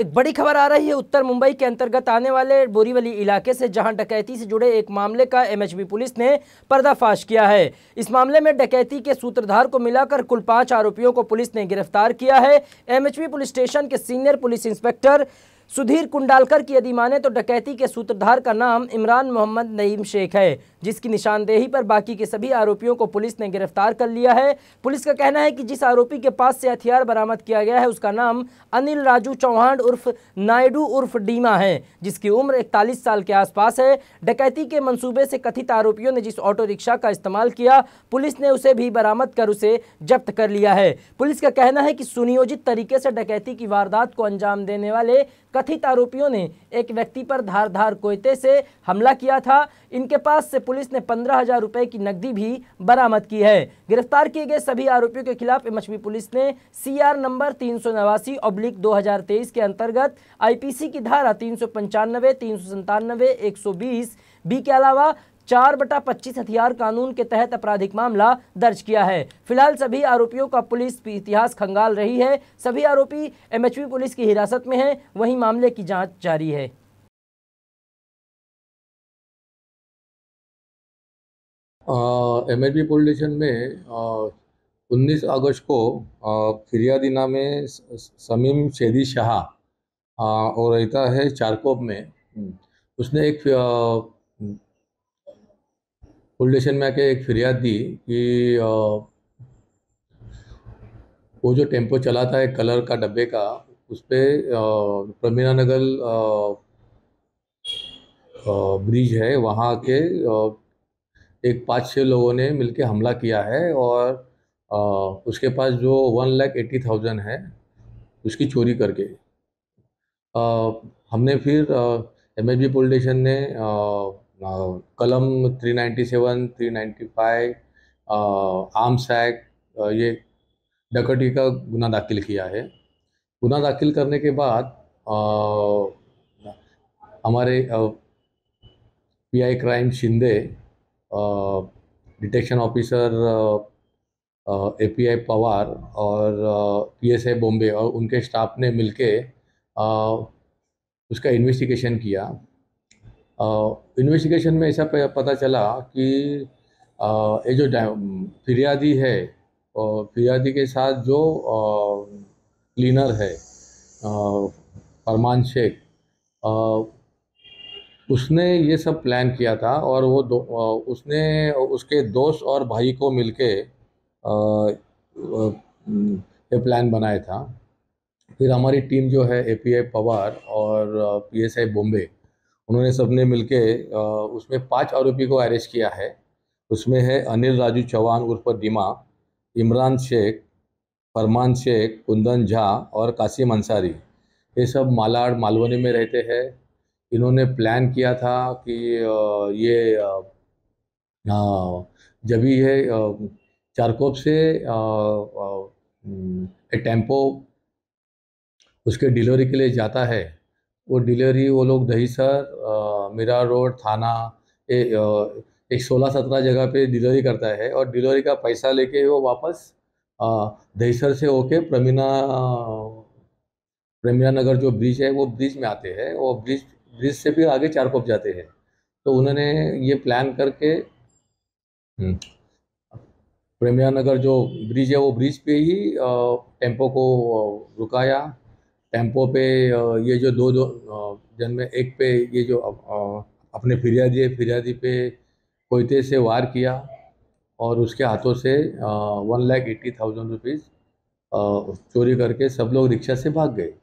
एक बड़ी खबर आ रही है उत्तर मुंबई के अंतर्गत आने वाले बोरीवली इलाके से जहां डकैती से जुड़े एक मामले का एमएचबी पुलिस ने पर्दाफाश किया है इस मामले में डकैती के सूत्रधार को मिलाकर कुल पांच आरोपियों को पुलिस ने गिरफ्तार किया है एमएचबी पुलिस स्टेशन के senior police inspector Sudhir Kundalkar की यदि माने तो डकैती के सूत्रधार का नाम इमरान मोहम्मद नईम शेख है जिसकी निशानदेही पर बाकी के सभी आरोपियों को पुलिस ने गिरफ्तार कर लिया है पुलिस का कहना है कि जिस आरोपी के पास से हथियार बरामद किया गया है उसका नाम अनिल राजू चौहान उर्फ नायडू उर्फ डीमा है जिसकी उम्र इकतालीस साल के आसपास है डकैती के मंसूबे से कथित आरोपियों ने जिस ऑटो रिक्शा का इस्तेमाल किया पुलिस ने उसे भी बरामद कर उसे जब्त कर लिया है पुलिस का कहना है कि सुनियोजित तरीके से डकैती की वारदात को अंजाम देने वाले कथित आरोपियों ने एक व्यक्ति पर धार धार कोयते से हमला किया था इनके पास से पुलिस ने पंद्रह हजार रुपए की नकदी भी बरामद की है गिरफ्तार किए गए सभी आरोपियों के खिलाफ एमएचबी पुलिस ने सीआर नंबर तीन सौ नवासी ऑब्लिक दो हजार तेईस के अंतर्गत आईपीसी की धारा तीन सौ पंचानवे तीन सौ संतानवे एक सौ बीस बी के अलावा चार बटा पच्चीस हथियार कानून के तहत आपराधिक मामला दर्ज किया है फिलहाल सभी आरोपियों का पुलिस इतिहास खंगाल रही है सभी आरोपी एमएचपी पुलिस की हिरासत में है वही मामले की जाँच जारी है एम एच पुलिस स्टेशन में उन्नीस अगस्त को फिरियादिना में समीम शेदी शाह और रहता है चारकोप में उसने एक પોલીસ में आके एक ફરિયાદ दी कि वो जो टेम्पो चला था एक कलर का डब्बे का उस पर प्रमीणा नगर ब्रिज है वहाँ के एक पाँच छः लोगों ने मिलके हमला किया है और उसके पास जो वन लैख एट्टी थाउजेंड है उसकी चोरी करके हमने फिर M H B police station ने आ, कलम 397, 395, आर्म्स एक्ट ये डकटी का गुना दाखिल किया है गुना दाखिल करने के बाद uh, हमारे PI crime Shinde detection officer A P I Pawar और पी एस आई बॉम्बे और उनके स्टाफ ने मिलके uh, उसका इन्वेस्टिगेशन किया इन्वेस्टिगेशन में ऐसा पता चला कि ये जो फिरियादी है फिरियादी के साथ जो क्लीनर है फरमान शेख उसने ये सब प्लान किया था और वो दो उसने उसके दोस्त और भाई को मिलके ये प्लान बनाया था फिर हमारी टीम जो है ए पी आई पवार और पी एस आई बॉम्बे उन्होंने सबने मिल के उसमें पांच आरोपी को अरेस्ट किया है उसमें है अनिल राजू चौहान उर्फ दिमा इमरान शेख फरमान शेख कुंदन झा और कासिम अंसारी ये सब मालाड़ मालवनी में रहते हैं इन्होंने प्लान किया था कि ये जब ही ये चारकोप से टेम्पो उसके डिलीवरी के लिए जाता है वो डिलीवरी वो लोग दहीसर मीरा रोड थाना ए, एक सोलह सत्रह जगह पे डिलीवरी करता है और डिलीवरी का पैसा लेके वो वापस दहीसर से होके प्रमीना प्रमीना नगर जो ब्रिज है वो ब्रिज में आते हैं वो ब्रिज ब्रिज से भी आगे चार कोप जाते हैं तो उन्होंने ये प्लान करके हम्म, प्रेमिया नगर जो ब्रिज है वो ब्रिज पे ही टेम्पो को रुकाया टेम्पो पे ये जो दो दो जन में एक पे ये जो अपने फिरियादी है फिरियादी पे कोयते से वार किया और उसके हाथों से one lakh eighty thousand rupees चोरी करके सब लोग रिक्शा से भाग गए